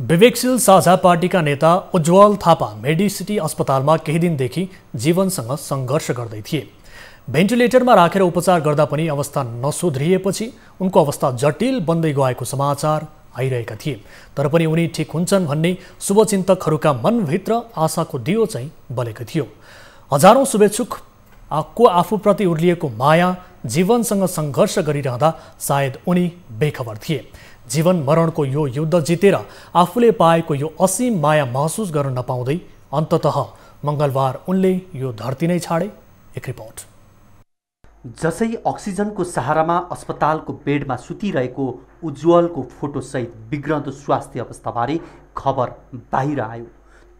विवेकशील साझा पार्टीका नेता उज्जवल थापा मेडिसिटी अस्पतालमा केही दिनदेखि जीवनसँग सङ्घर्ष गर्दै थिए भेन्टिलेटरमा राखेर उपचार गर्दा पनि अवस्था नसुध्रिएपछि उनको अवस्था जटिल बन्दै गएको समाचार आइरहेका थिए तर पनि उनी ठिक हुन्छन् भन्ने शुभचिन्तकहरूका मनभित्र आशाको दियो चाहिँ बलेको थियो हजारौँ शुभेच्छुक को आफूप्रति उर्लिएको माया जीवनसँग सङ्घर्ष गरिरहँदा सायद उनी बेखबर थिए जीवन मरणको यो युद्ध जितेर आफूले पाएको यो असीम माया महसुस गर्न नपाउँदै अन्तत मङ्गलबार उनले यो धरती नै छाडे एक रिपोर्ट जसै अक्सिजनको सहारामा अस्पतालको बेडमा सुतिरहेको उज्जवलको फोटोसहित बिग्रन्त स्वास्थ्य अवस्थाबारे खबर बाहिर आयो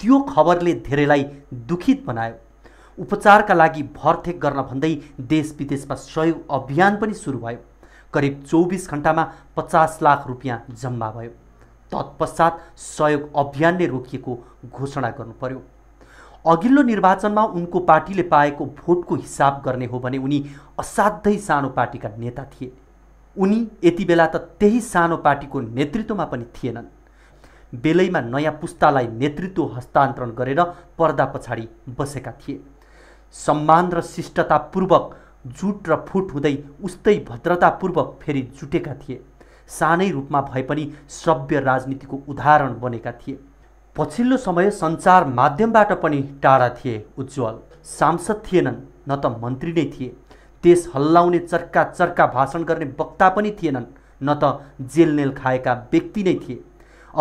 त्यो खबरले धेरैलाई दुखित बनायो उपचारका लागि भरथेक गर्न भन्दै देश विदेशमा सहयोग अभियान पनि सुरु भयो करिब चौबिस घन्टामा पचास लाख रुपियाँ जम्मा भयो तत्पश्चात सहयोग अभियान नै रोकिएको घोषणा गर्नु पर्यो अघिल्लो निर्वाचनमा उनको पार्टीले पाएको भोटको हिसाब गर्ने हो भने उनी असाध्यै सानो पार्टीका नेता थिए उनी यति बेला त त्यही सानो पार्टीको नेतृत्वमा पनि थिएनन् बेलैमा नयाँ पुस्तालाई नेतृत्व हस्तान्तरण गरेर पर्दा पछाडि बसेका थिए सम्मान र शिष्टतापूर्वक जुट र फुट हुँदै उस्तै भद्रतापूर्वक फेरि जुटेका थिए सानै रूपमा भए पनि सभ्य राजनीतिको उदाहरण बनेका थिए पछिल्लो समय सञ्चार माध्यमबाट पनि टाढा थिए उज्जवल सांसद थिएनन् न त मन्त्री नै थिए देश हल्लाउने चर्का चर्का भाषण गर्ने वक्ता पनि थिएनन् न त जेलनेल खाएका व्यक्ति नै थिए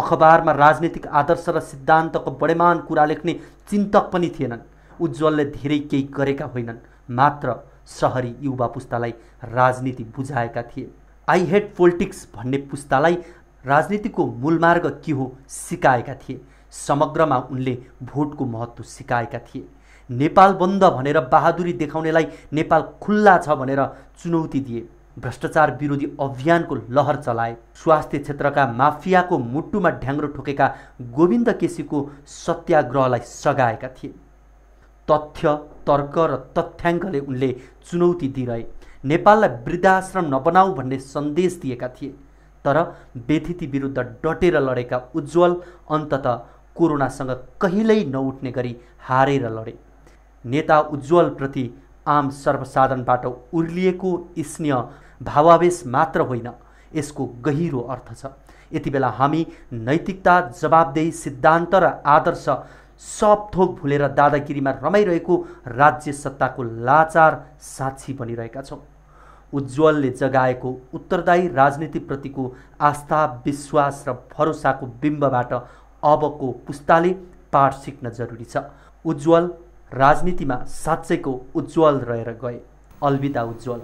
अखबारमा राजनीतिक आदर्श र सिद्धान्तको बडेमान कुरा लेख्ने चिन्तक पनि थिएनन् उज्जवलले धेरै केही गरेका होइनन् मात्र सहरी युवा पुस्तालाई राजनीति बुझाएका थिए आई हेट पोलिटिक्स भन्ने पुस्तालाई राजनीतिको मूलमार्ग के हो सिकाएका थिए समग्रमा उनले भोटको महत्त्व सिकाएका थिए नेपाल बन्द भनेर बहादुरी देखाउनेलाई नेपाल खुल्ला छ भनेर चुनौती दिए भ्रष्टाचार विरोधी अभियानको लहर चलाए स्वास्थ्य क्षेत्रका माफियाको मुटुमा ढ्याङ्ग्रो ठोकेका गोविन्द केसीको सत्याग्रहलाई सगाएका थिए तथ्य तर्क र तथ्याङ्कले उनले चुनौती दिइरहे नेपाललाई वृद्धाश्रम नबनाऊ भन्ने सन्देश दिएका थिए तर व्यथिति विरुद्ध डटेर लडेका उज्जवल अन्तत कोरोनासँग कहिल्यै नउठ्ने गरी हारेर लडे नेता उज्जवलप्रति आम सर्वसाधारणबाट उर्लिएको स्नेह भावावेश मात्र होइन यसको गहिरो अर्थ छ यति बेला हामी नैतिकता जवाबदेही सिद्धान्त र आदर्श सब थोक भुलेर दादागिरीमा रमाइरहेको राज्य सत्ताको लाचार साक्षी बनिरहेका छौँ उज्ज्वलले जगाएको उत्तरदायी राजनीतिप्रतिको आस्था विश्वास र भरोसाको बिम्बबाट अबको पुस्ताले पाठ सिक्न जरुरी छ उज्जवल राजनीतिमा साँच्चैको उज्जवल रहेर गए अलविदा उज्ज्वल